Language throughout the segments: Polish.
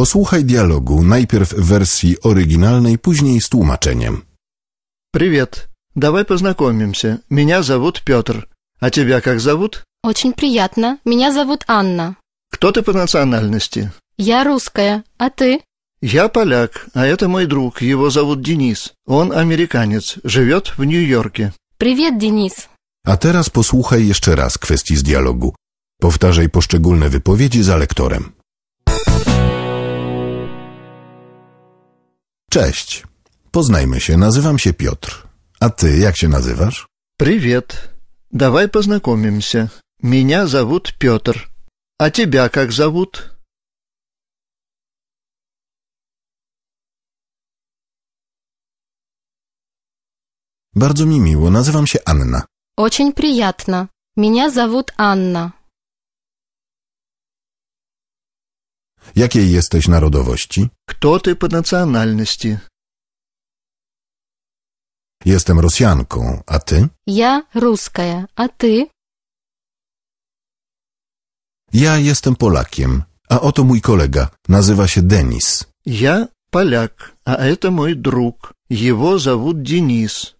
Posłuchaj dialogu, najpierw w wersji oryginalnej, później z tłumaczeniem. Привет. Давай познакомимся. Меня зовут Петр. А тебя как зовут? Очень приятно. Меня зовут Анна. Кто ты по национальности? Я русская. А ты? Я поляк, а это мой друг. Его зовут Денис. Он американец, живет в Нью-Йорке. Привет, Денис. A teraz posłuchaj jeszcze raz kwestii z dialogu. Powtarzaj poszczególne wypowiedzi za lektorem. Cześć. Poznajmy się, nazywam się Piotr. A ty jak się nazywasz? Привет. Давай познакомимся. Меня зовут Петр. А тебя как зовут? Bardzo mi miło, nazywam się Anna. Очень приятно. Меня зовут Анна. Jakiej jesteś narodowości? Kto ty po nacjonalności? Jestem Rosjanką, a ty? Ja ruskaja, a ty? Ja jestem Polakiem, a oto mój kolega, nazywa się Denis. Ja Polak, a to mój drug, jego zawód Denis.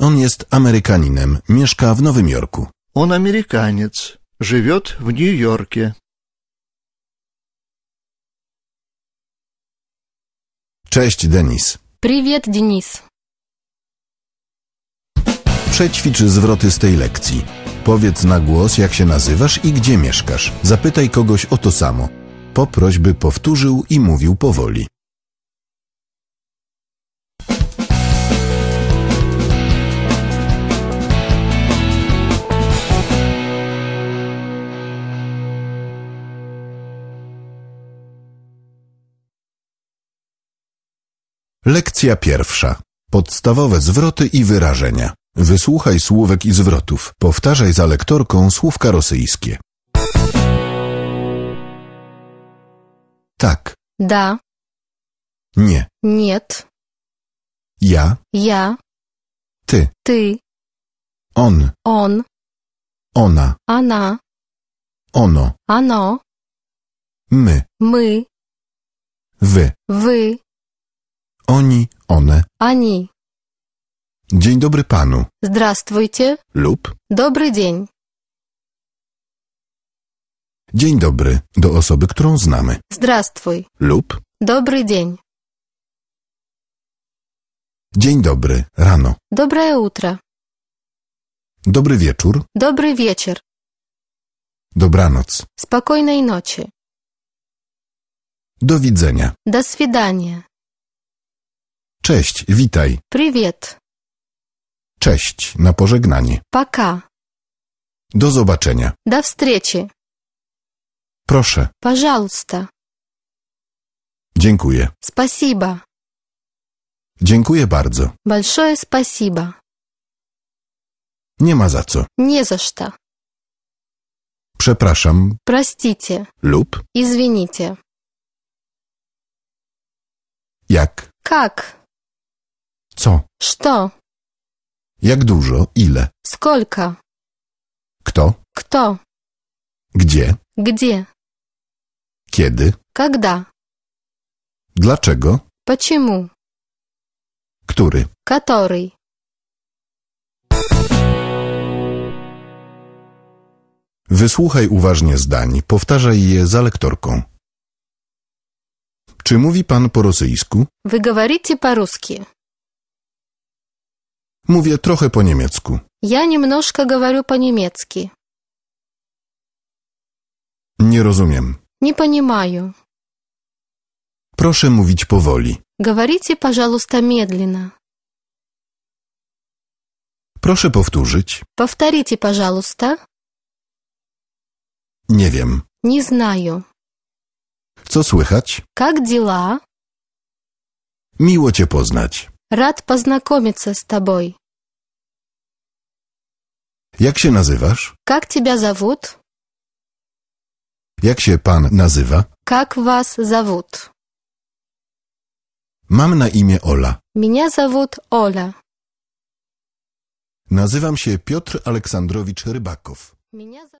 On jest Amerykaninem, mieszka w Nowym Jorku. Он американец, живет в Нью-Йорке. Cześć, Denis. Привет, Денис. Przećwicz zwroty z tej lekcji. Powiedz na głos, jak się nazywasz i gdzie mieszkasz. Zapytaj kogoś o to samo. Poproś, by powtórzył i mówił powoli. Lekcja pierwsza. Podstawowe zwroty i wyrażenia. Wysłuchaj słówek i zwrotów. Powtarzaj za lektorką słówka rosyjskie. Tak, Da. nie, нет, ja, Ja. ty, Ty. on, On. ona, Ana. ono, Ano. my, My. wy, Wy. Oni, one. Ani. Dzień dobry panu. Здравствуйте. Lub Dobry dzień. dzień dobry do osoby, którą znamy. Zdrastwuj. Lub Dobry dzień. dzień dobry rano. Dobre утро. Dobry wieczór. Dobry wieczór. Dobranoc. Spokojnej nocy. Do widzenia. До свидания. Cześć, witaj. Привет. Cześć, na pożegnanie. Пока. Do zobaczenia. До встречи. Proszę. Пожалуйста. Dziękuję. Спасибо. Dziękuję bardzo. Большое спасибо. Nie ma za co. Nie за что. Przepraszam Простите. lub Извините. jak. Как? Co? Что? Jak dużo? Ile? Skolka? Kto? Kto? Gdzie? Gdzie? Kiedy? Когда? Dlaczego? Почему? Który? Который? Wysłuchaj uważnie zdań, powtarzaj je za lektorką. Czy mówi pan po rosyjsku? Вы говорите по-русски? Mówię trochę po niemiecku. Ja немножко говорю po немецки Nie rozumiem. Nie понимаю. Proszę mówić powoli. Говорите, пожалуйста, медленно. Proszę powtórzyć. Повторите, пожалуйста. Nie wiem. Nie знаю. Co słychać? Как дела? Miło cię poznać. Rad познакомиться z тобой. Jak się nazywasz? Как тебя зовут? Jak się pan nazywa? Как вас зовут? Mam na imię Ola. Меня зовут Оля. Nazywam się Piotr Aleksandrowicz Rybakow. Меня